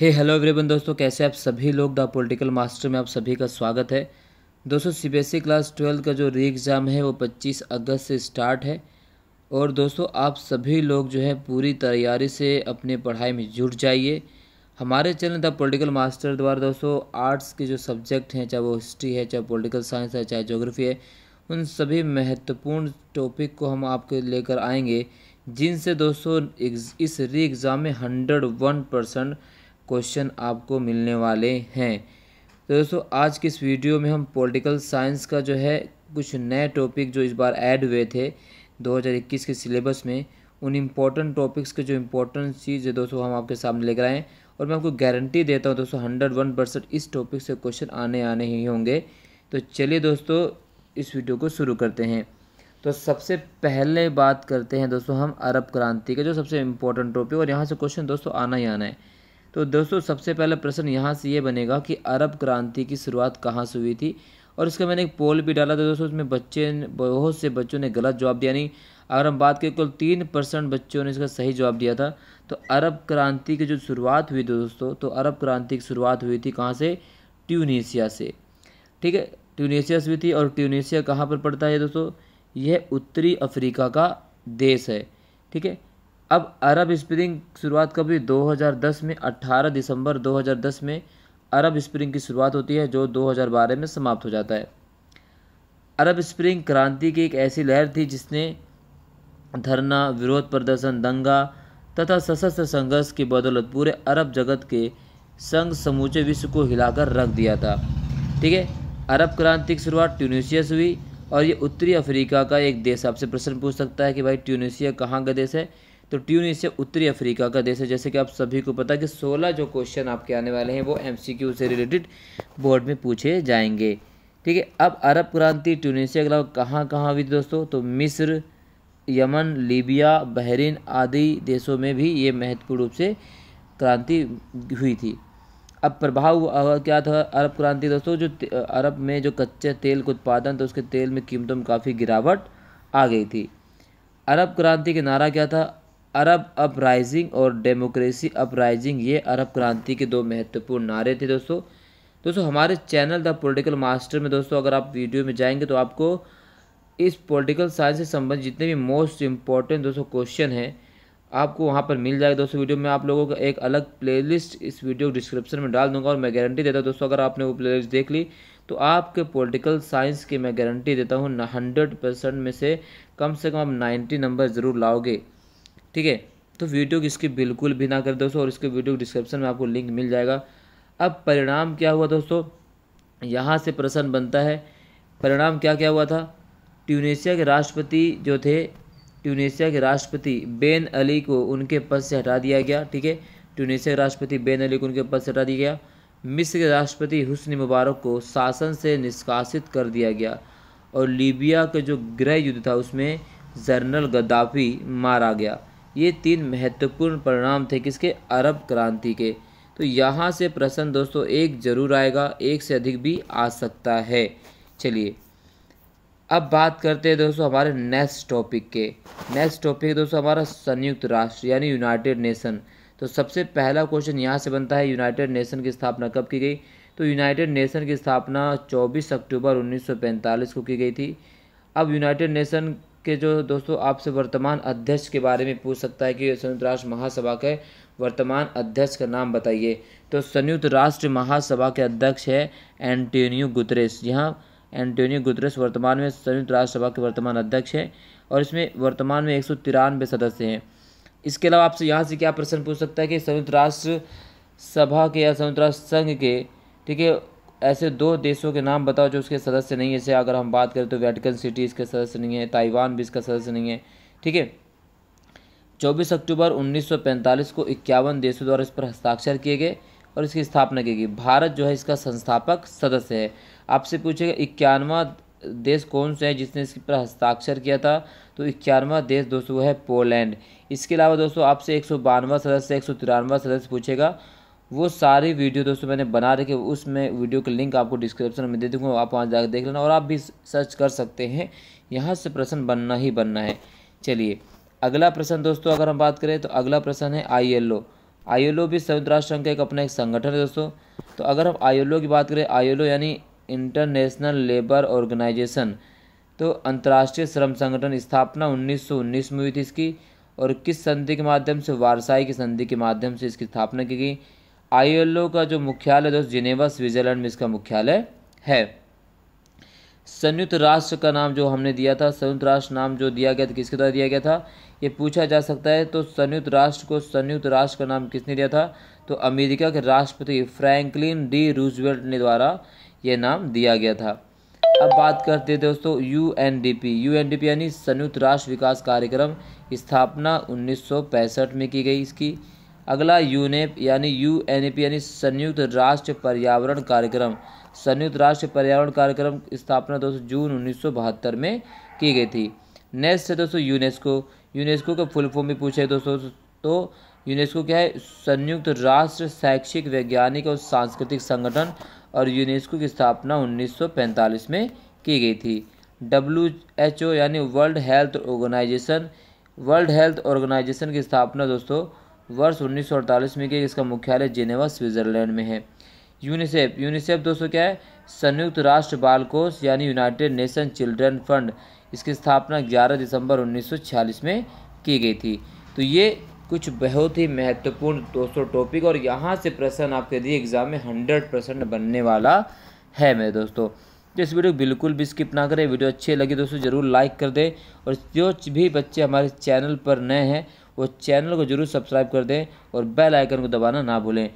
हे hello everyone दोस्तों कैसे आप सभी लोग द पॉलिटिकल मास्टर में आप सभी का स्वागत है दोस्तों सीबीएसई क्लास ट्वेल्व का जो री एग्ज़ाम है वो 25 अगस्त से स्टार्ट है और दोस्तों आप सभी लोग जो है पूरी तैयारी से अपने पढ़ाई में जुट जाइए हमारे चैनल द पॉलिटिकल मास्टर द्वारा दोस्तों आर्ट्स के जो सब्जेक्ट हैं चाहे वो हिस्ट्री है चाहे पोलिटिकल साइंस है चाहे जोग्राफी है उन सभी महत्वपूर्ण टॉपिक को हम आपके लेकर आएंगे जिनसे दोस्तों इस री एग्ज़ाम में हंड्रेड वन परसेंट क्वेश्चन आपको मिलने वाले हैं तो दोस्तों आज की इस वीडियो में हम पॉलिटिकल साइंस का जो है कुछ नए टॉपिक जो इस बार ऐड हुए थे 2021 के सिलेबस में उन इम्पॉर्टेंट टॉपिक्स के जो इम्पोर्टेंट चीज़ है दोस्तों हम आपके सामने लेकर आएँ और मैं आपको गारंटी देता हूँ दोस्तों हंड्रेड वन परसेंट इस टॉपिक से क्वेश्चन आने आने ही होंगे तो चलिए दोस्तों इस वीडियो को शुरू करते हैं तो सबसे पहले बात करते हैं दोस्तों हम अरब क्रांति का जो सबसे इम्पोर्टेंट टॉपिक और यहाँ से क्वेश्चन दोस्तों आना ही आना है तो दोस्तों सबसे पहला प्रश्न यहाँ से ये बनेगा कि अरब क्रांति की शुरुआत कहाँ से हुई थी और इसका मैंने एक पोल भी डाला था दोस्तों उसमें बच्चे बहुत से बच्चों ने गलत जवाब दिया नहीं अगर हम बात करें कुल तीन परसेंट बच्चों ने इसका सही जवाब दिया था तो अरब क्रांति की जो शुरुआत हुई थी दोस्तों तो अरब क्रांति की शुरुआत हुई थी कहाँ से ट्यूनीसिया से ठीक है ट्यूनीसिया से हुई थी और ट्यूनीसिया कहाँ पर पड़ता है दोस्तों यह उत्तरी अफ्रीका का देश है ठीक है अब अरब स्प्रिंग शुरुआत कब हुई 2010 में 18 दिसंबर 2010 में अरब स्प्रिंग की शुरुआत होती है जो 2012 में समाप्त हो जाता है अरब स्प्रिंग क्रांति की एक ऐसी लहर थी जिसने धरना विरोध प्रदर्शन दंगा तथा सशस्त्र संघर्ष की बदौलत पूरे अरब जगत के संग समूचे विश्व को हिलाकर रख दिया था ठीक है अरब क्रांति की शुरुआत ट्यूनिशिया से हुई और ये उत्तरी अफ्रीका का एक देश आपसे प्रश्न पूछ सकता है कि भाई ट्यूनिशिया कहाँ का देश है तो ट्यूनिशिया उत्तरी अफ्रीका का देश है जैसे कि आप सभी को पता है कि सोलह जो क्वेश्चन आपके आने वाले हैं वो एम से रिलेटेड बोर्ड में पूछे जाएंगे ठीक है अब अरब क्रांति ट्यूनिशिया के अलावा कहाँ कहाँ हुई दोस्तों तो मिस्र यमन लीबिया बहरीन आदि देशों में भी ये महत्वपूर्ण रूप से क्रांति हुई थी अब प्रभाव क्या था अरब क्रांति दोस्तों जो अरब में जो कच्चे तेल का उत्पादन तो उसके तेल में कीमतों में काफ़ी गिरावट आ गई थी अरब क्रांति का नारा क्या था अरब अपराइजिंग और डेमोक्रेसी अपराइजिंग ये अरब क्रांति के दो महत्वपूर्ण नारे थे दोस्तों दोस्तों हमारे चैनल द पॉलिटिकल मास्टर में दोस्तों अगर आप वीडियो में जाएंगे तो आपको इस पॉलिटिकल साइंस से संबंधित जितने भी मोस्ट इम्पॉर्टेंट दोस्तों क्वेश्चन हैं आपको वहाँ पर मिल जाएगा दोस्तों वीडियो में आप लोगों का एक अलग प्ले इस वीडियो डिस्क्रिप्शन में डाल दूंगा और मैं गारंटी देता हूँ दोस्तों अगर आपने वो प्ले देख ली तो आपके पॉलिटिकल साइंस की मैं गारंटी देता हूँ हंड्रेड परसेंट में से कम से कम आप नाइन्टी नंबर ज़रूर लाओगे ठीक है तो वीडियो की बिल्कुल भी ना कर दोस्तों और इसके वीडियो डिस्क्रिप्शन में आपको लिंक मिल जाएगा अब परिणाम क्या हुआ दोस्तों यहाँ से प्रश्न बनता है परिणाम क्या क्या हुआ था ट्यूनेशिया के राष्ट्रपति जो थे ट्यूनेशिया के राष्ट्रपति बेन अली को उनके पद से हटा दिया गया ठीक है ट्यूनेशिया के राष्ट्रपति बेन अली को उनके पद से हटा दिया गया मिस्र के राष्ट्रपति हुस्न मुबारक को शासन से निष्कासित कर दिया गया और लीबिया का जो गृह युद्ध था उसमें जनरल गद्दाफी मारा गया ये तीन महत्वपूर्ण परिणाम थे किसके अरब क्रांति के तो यहाँ से प्रश्न दोस्तों एक जरूर आएगा एक से अधिक भी आ सकता है चलिए अब बात करते हैं दोस्तों हमारे नेक्स्ट टॉपिक के नेक्स्ट टॉपिक दोस्तों हमारा संयुक्त राष्ट्र यानी यूनाइटेड नेशन तो सबसे पहला क्वेश्चन यहाँ से बनता है यूनाइटेड नेशन की स्थापना कब की गई तो यूनाइटेड नेशन की स्थापना 24 अक्टूबर 1945 को की गई थी अब यूनाइटेड नेशन के जो दोस्तों आपसे वर्तमान अध्यक्ष के बारे में पूछ सकता है कि संयुक्त राष्ट्र महासभा के वर्तमान अध्यक्ष का नाम बताइए तो संयुक्त राष्ट्र महासभा के अध्यक्ष है एंटोनियो गुतरेस यहाँ एंटोनियो गुतरेस वर्तमान में संयुक्त राष्ट्र सभा के वर्तमान अध्यक्ष हैं और इसमें वर्तमान में एक सदस्य हैं इसके अलावा आपसे यहाँ से क्या प्रश्न पूछ सकता है कि संयुक्त राष्ट्र सभा के या संयुक्त राष्ट्र संघ के ठीक है ऐसे दो देशों के नाम बताओ जो उसके सदस्य नहीं है जैसे अगर हम बात करें तो वेटिकन सिटी इसके सदस्य नहीं है ताइवान भी इसका सदस्य नहीं है ठीक है 24 अक्टूबर 1945 को इक्यावन देशों द्वारा इस पर हस्ताक्षर किए गए और इसकी स्थापना की गई भारत जो है इसका संस्थापक सदस्य है आपसे पूछेगा इक्यानवा देश कौन से है जिसने इस पर हस्ताक्षर किया था तो इक्यानवा देश दोस्तों वो है पोलैंड इसके अलावा दोस्तों आपसे एक सौ बानवा सदस्य एक सौ तिरानवा सदस्य पूछेगा वो सारी वीडियो दोस्तों मैंने बना रखी उसमें वीडियो का लिंक आपको डिस्क्रिप्शन में दे दूँगा आप वहाँ जाकर देख लेना और आप भी सर्च कर सकते हैं यहाँ से प्रश्न बनना ही बनना है चलिए अगला प्रश्न दोस्तों अगर हम बात करें तो अगला प्रश्न है एल ओ भी संयुक्त राष्ट्र संघ का एक अपना एक संगठन है दोस्तों तो अगर हम ओ की बात करें ओ यानी इंटरनेशनल लेबर ऑर्गेनाइजेशन तो अंतर्राष्ट्रीय श्रम संगठन स्थापना 1919 में हुई थी इसकी और किस संधि के माध्यम से वारसाई की संधि के माध्यम से इसकी स्थापना की गई आईएलओ का जो मुख्यालय दोस्त जिनेवा स्विट्जरलैंड में इसका मुख्यालय है संयुक्त राष्ट्र का नाम जो हमने दिया था संयुक्त राष्ट्र नाम जो दिया गया था किसके द्वारा दिया गया था ये पूछा जा सकता है तो संयुक्त राष्ट्र को संयुक्त राष्ट्र का नाम किसने दिया था तो अमेरिका के राष्ट्रपति फ्रैंकलिन डी रूजवेल्ट ने द्वारा ये नाम दिया गया था अब बात करते हैं दोस्तों U N D P U N D P यानी संयुक्त राष्ट्र विकास कार्यक्रम स्थापना उन्नीस में की गई इसकी अगला यूनेप यानी यू एन पी यानी संयुक्त राष्ट्र पर्यावरण कार्यक्रम संयुक्त राष्ट्र पर्यावरण कार्यक्रम की स्थापना दोस्तों जून उन्नीस में की गई थी नेक्स्ट है दोस्तों यूनेस्को यूनेस्को का फुल फॉर्म भी पूछे दोस्तों तो यूनेस्को क्या है संयुक्त राष्ट्र शैक्षिक वैज्ञानिक और सांस्कृतिक संगठन और यूनेस्को की स्थापना 1945 में की गई थी डब्ल्यू एच ओ यानी world health organization world health organization की स्थापना दोस्तों वर्ष 1948 में किया इसका मुख्यालय जिनेवा स्विट्ज़रलैंड में है यूनिसेफ यूनिसेफ दोस्तों क्या है संयुक्त राष्ट्र बाल कोष यानी यूनाइटेड नेशन चिल्ड्रन फंड इसकी स्थापना 11 दिसंबर 1946 में की गई थी तो ये कुछ बहुत ही महत्वपूर्ण दोस्तों टॉपिक और यहाँ से प्रश्न आपके दिए एग्जाम में हंड्रेड परसेंट बनने वाला है मेरे दोस्तों तो इस वीडियो बिल्कुल भी स्किप ना करें वीडियो अच्छी लगी दोस्तों ज़रूर लाइक कर दें और जो भी बच्चे हमारे चैनल पर नए हैं वो चैनल को जरूर सब्सक्राइब कर दें और बेल आइकन को दबाना ना भूलें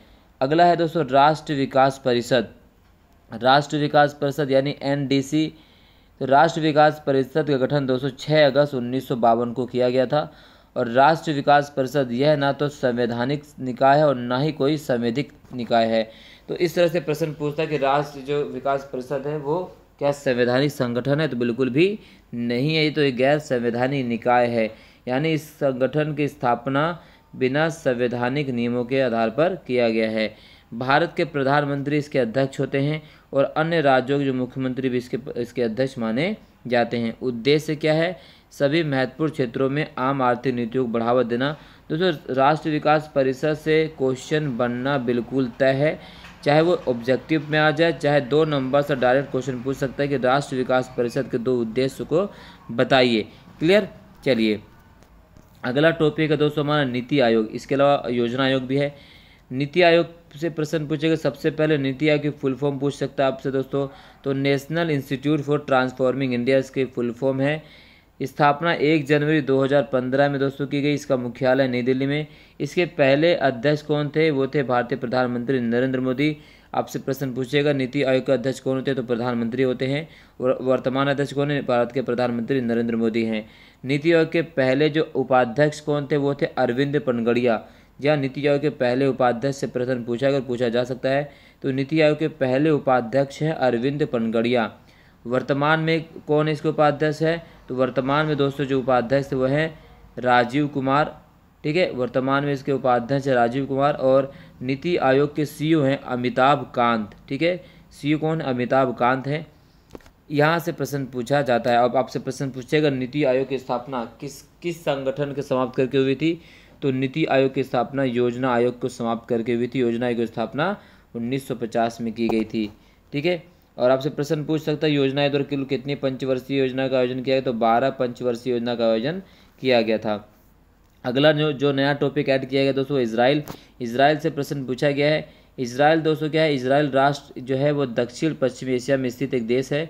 अगला है दोस्तों राष्ट्रीय विकास परिषद राष्ट्र विकास परिषद यानी एन तो राष्ट्र विकास परिषद का गठन दोस्तों छः अगस्त उन्नीस को किया गया था और राष्ट्र विकास परिषद यह ना तो संवैधानिक निकाय है और ना ही कोई संवैधिक निकाय है तो इस तरह से प्रश्न पूछता है कि राष्ट्र जो विकास परिषद है वो क्या संवैधानिक संगठन है तो बिल्कुल भी नहीं है ये तो एक गैर संवैधानिक निकाय है यानी इस संगठन की स्थापना बिना संवैधानिक नियमों के आधार पर किया गया है भारत के प्रधानमंत्री इसके अध्यक्ष होते हैं और अन्य राज्यों के जो मुख्यमंत्री भी इसके इसके अध्यक्ष माने जाते हैं उद्देश्य क्या है सभी महत्वपूर्ण क्षेत्रों में आम आर्थिक नीतियों को बढ़ावा देना दोस्तों राष्ट्र विकास परिषद से क्वेश्चन बनना बिल्कुल तय है चाहे वो ऑब्जेक्टिव में आ जाए चाहे दो नंबर से डायरेक्ट क्वेश्चन पूछ सकता है कि राष्ट्र विकास परिषद के दो उद्देश्य को बताइए क्लियर चलिए अगला टॉपिक है दोस्तों हमारा नीति आयोग इसके अलावा योजना आयोग भी है नीति आयोग से प्रश्न पूछेगा सबसे पहले नीति आयोग की फुल फॉर्म पूछ सकता है आपसे दोस्तों तो national institute for transforming India इसके फुल फॉर्म है स्थापना एक जनवरी 2015 में दोस्तों की गई इसका मुख्यालय नई दिल्ली में इसके पहले अध्यक्ष कौन थे वो थे भारतीय प्रधानमंत्री नरेंद्र मोदी आपसे प्रश्न पूछेगा नीति आयोग के अध्यक्ष कौन होते हैं तो प्रधानमंत्री होते हैं और वर्तमान अध्यक्ष कौन है भारत के प्रधानमंत्री नरेंद्र मोदी हैं नीति आयोग के पहले जो उपाध्यक्ष कौन थे वो थे अरविंद पनगड़िया या नीति आयोग के पहले उपाध्यक्ष से प्रश्न पूछा अगर पूछा जा सकता है तो नीति आयोग के पहले उपाध्यक्ष हैं अरविंद पनगड़िया वर्तमान में कौन इसके उपाध्यक्ष है तो वर्तमान में दोस्तों जो उपाध्यक्ष वह हैं राजीव कुमार ठीक है वर्तमान में इसके उपाध्यक्ष राजीव कुमार और नीति आयोग के सीईओ हैं अमिताभ कांत ठीक है सीईओ कौन अमिताभ कांत हैं यहाँ से प्रश्न पूछा जाता है अब आपसे प्रश्न पूछेगा नीति आयोग की स्थापना किस किस संगठन के समाप्त करके हुई थी तो नीति आयोग की स्थापना योजना आयोग को समाप्त करके हुई थी योजना आयोग की स्थापना 1950 में की गई थी ठीक है और आपसे प्रश्न पूछ सकता है योजना आयोग कितनी पंचवर्षीय योजना का आयोजन किया गया तो बारह पंचवर्षीय योजना का आयोजन किया गया था अगला जो जो नया टॉपिक ऐड किया गया दोस्तों इसराइल इसराइल से प्रश्न पूछा गया है इसराइल दोस्तों क्या है इसराइल राष्ट्र जो है वो दक्षिण पश्चिम एशिया में स्थित एक देश है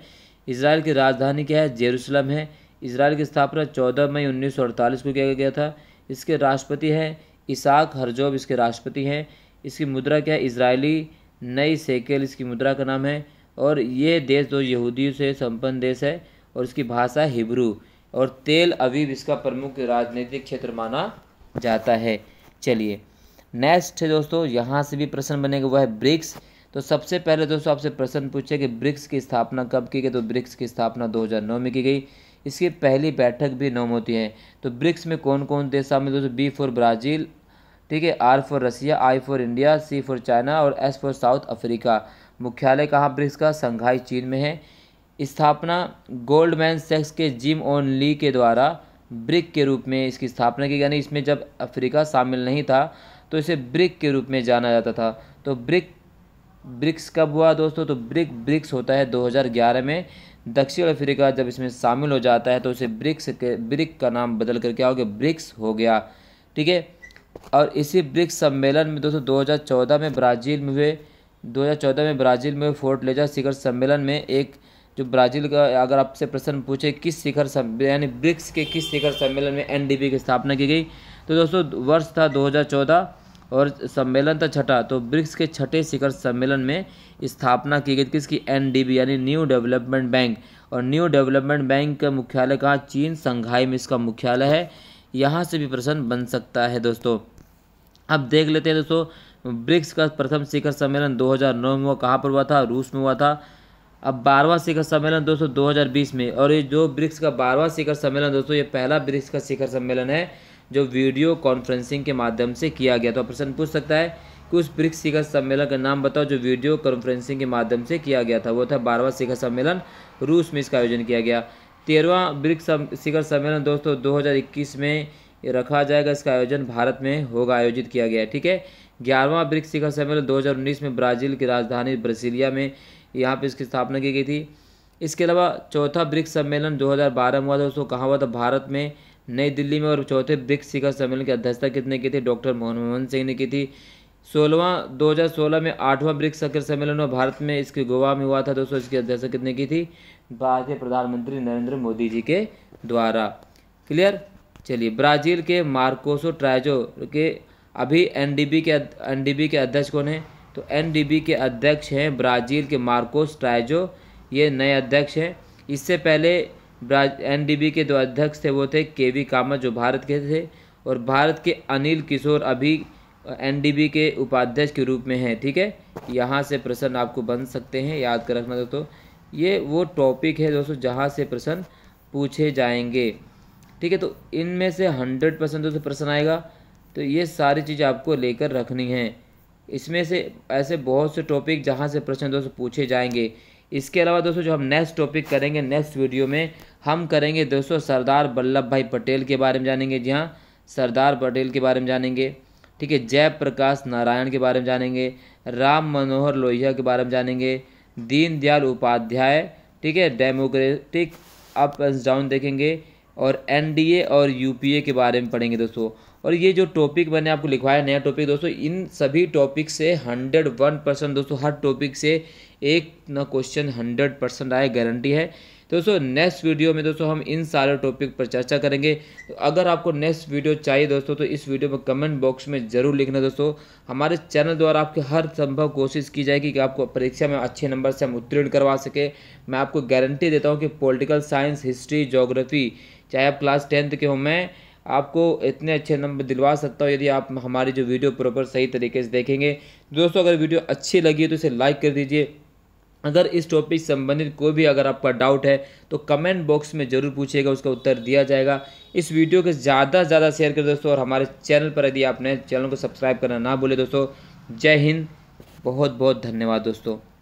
इसराइल की राजधानी क्या है जेरूसलम है इसराइल की स्थापना चौदह मई उन्नीस को किया गया था इसके राष्ट्रपति हैं इसाक हरजोब इसके राष्ट्रपति हैं इसकी मुद्रा क्या है इसराइली नई सेकेल इसकी मुद्रा का नाम है और ये देश दो यहूदियों से संपन्न देश है और इसकी भाषा हिब्रू और तेल अवीब इसका प्रमुख राजनीतिक क्षेत्र माना जाता है चलिए नेक्स्ट है दोस्तों यहाँ से भी प्रश्न बनेगा वह है ब्रिक्स तो सबसे पहले दोस्तों आपसे प्रश्न पूछे कि ब्रिक्स की स्थापना कब की गई तो ब्रिक्स की स्थापना 2009 में की गई इसकी पहली बैठक भी नौ होती है तो ब्रिक्स में कौन कौन देश शामिल दोस्तों बी फॉर ब्राज़ील ठीक है are for Russia I for India C for China और एस फॉर साउथ अफ्रीका मुख्यालय कहाँ ब्रिक्स का संघाई चीन में है स्थापना गोल्डमैन सेक्स के जिम ओन ली के द्वारा ब्रिक के रूप में इसकी स्थापना की यानी इसमें जब अफ्रीका शामिल नहीं था तो इसे ब्रिक के रूप में जाना जाता था तो ब्रिक ब्रिक्स कब हुआ दोस्तों तो ब्रिक ब्रिक्स होता है 2011 में दक्षिण अफ्रीका जब इसमें शामिल हो जाता है तो उसे ब्रिक्स के ब्रिक का नाम बदल कर क्या हो गया ब्रिक्स हो गया ठीक है और इसी ब्रिक्स सम्मेलन में दोस्तों 2014 में ब्राज़ील में हुए 2014 में ब्राज़ील में फोर्ट लेजा शिखर सम्मेलन में एक जो ब्राज़ील का अगर आपसे प्रश्न पूछे किस शिखर यानी ब्रिक्स के किस शिखर सम्मेलन में एनडीपी की स्थापना की गई तो दोस्तों वर्ष था 2014 और सम्मेलन था छठा तो ब्रिक्स के छठे शिखर सम्मेलन में स्थापना की गई किसकी एनडीबी यानी न्यू डेवलपमेंट बैंक और न्यू डेवलपमेंट बैंक का मुख्यालय कहाँ चीन संघाई में इसका मुख्यालय है यहाँ से भी प्रश्न बन सकता है दोस्तों अब देख लेते हैं दोस्तों ब्रिक्स का प्रथम शिखर सम्मेलन 2009 में हुआ कहाँ पर हुआ था रूस में हुआ था अब बारहवा शिखर सम्मेलन दोस्तों 2020 में और ये जो ब्रिक्स का बारहवा शिखर सम्मेलन दोस्तों ये पहला ब्रिक्स का शिखर सम्मेलन है जो वीडियो कॉन्फ्रेंसिंग के माध्यम से किया गया तो प्रश्न पूछ सकता है कि उस ब्रिक्स शिखर सम्मेलन का नाम बताओ जो वीडियो कॉन्फ्रेंसिंग के माध्यम से किया गया था वो था बारहवा शिखर सम्मेलन रूस में इसका आयोजन किया गया तेरहवा ब्रिक्स शिखर सम्मेलन दोस्तों दो में रखा जाएगा इसका आयोजन भारत में होगा आयोजित किया गया ठीक है ग्यारहवां ब्रिक्स शिखर सम्मेलन दो में ब्राज़ील की राजधानी ब्रसीलिया में यहाँ पे इसकी स्थापना की गई थी इसके अलावा चौथा ब्रिक्स सम्मेलन 2012 में हुआ था दोस्तों कहाँ हुआ था भारत में नई दिल्ली में और चौथे ब्रिक्स शिखर सम्मेलन की अध्यक्षता कितने की थी डॉक्टर मनमोहन सिंह ने की थी सोलहवां सोलह में आठवां ब्रिक्स शिखर सम्मेलन हुआ भारत में इसके गोवा में हुआ था दोस्तों इसकी अध्यक्षता कितने की थी भारतीय प्रधानमंत्री नरेंद्र मोदी जी के द्वारा क्लियर चलिए ब्राज़ील के मार्कोसो ट्राइजो के अभी एनडीबी के एनडीबी के अध्यक्ष कौन है तो एनडीबी के अध्यक्ष हैं ब्राज़ील के मार्कोस ट्राइजो ये नए अध्यक्ष हैं इससे पहले एनडीबी के जो अध्यक्ष थे वो थे के वी कामत जो भारत के थे और भारत के अनिल किशोर अभी एनडीबी के उपाध्यक्ष के रूप में हैं ठीक है यहाँ से प्रश्न आपको बन सकते हैं याद कर रखना दोस्तों तो। ये वो टॉपिक है दोस्तों जहाँ से प्रश्न पूछे जाएंगे ठीक है तो इनमें से हंड्रेड परसेंट दोस्तों प्रश्न आएगा तो ये सारी चीज़ आपको लेकर रखनी है इसमें से ऐसे बहुत से टॉपिक जहाँ से प्रश्न दोस्तों पूछे जाएंगे इसके अलावा दोस्तों जो हम नेक्स्ट टॉपिक करेंगे नेक्स्ट वीडियो में हम करेंगे दोस्तों सरदार वल्लभ भाई पटेल के बारे में जानेंगे जी हाँ सरदार पटेल के बारे में जानेंगे ठीक है जयप्रकाश नारायण के बारे में जानेंगे राम मनोहर लोहिया के बारे में जानेंगे दीनदयाल उपाध्याय ठीक है डेमोक्रेटिक अप एंड डाउन देखेंगे और एनडीए और यूपीए के बारे में पढ़ेंगे दोस्तों और ये जो टॉपिक मैंने आपको लिखवाया नया टॉपिक दोस्तों इन सभी टॉपिक से हंड्रेड वन परसेंट दोस्तों हर टॉपिक से एक ना क्वेश्चन हंड्रेड परसेंट आए गारंटी है तो दोस्तों नेक्स्ट वीडियो में दोस्तों हम इन सारे टॉपिक पर चर्चा करेंगे तो अगर आपको नेक्स्ट वीडियो चाहिए दोस्तों तो इस वीडियो में कमेंट बॉक्स में ज़रूर लिखना दोस्तों हमारे चैनल द्वारा आपकी हर संभव कोशिश की जाएगी कि आपको परीक्षा में अच्छे नंबर से हम उत्तीर्ण करवा सके मैं आपको गारंटी देता हूँ कि पोलिटिकल साइंस हिस्ट्री जोग्राफी चाहे आप क्लास टेंथ के हों मैं आपको इतने अच्छे नंबर दिलवा सकता हूँ यदि आप हमारी जो वीडियो प्रॉपर सही तरीके से देखेंगे दोस्तों अगर वीडियो अच्छी लगी तो इसे लाइक कर दीजिए अगर इस टॉपिक से संबंधित कोई भी अगर आपका डाउट है तो कमेंट बॉक्स में ज़रूर पूछिएगा उसका उत्तर दिया जाएगा इस वीडियो को ज़्यादा से ज़्यादा शेयर करें दोस्तों और हमारे चैनल पर यदि आपने चैनल को सब्सक्राइब करना ना भूले दोस्तों जय हिंद बहुत बहुत धन्यवाद दोस्तों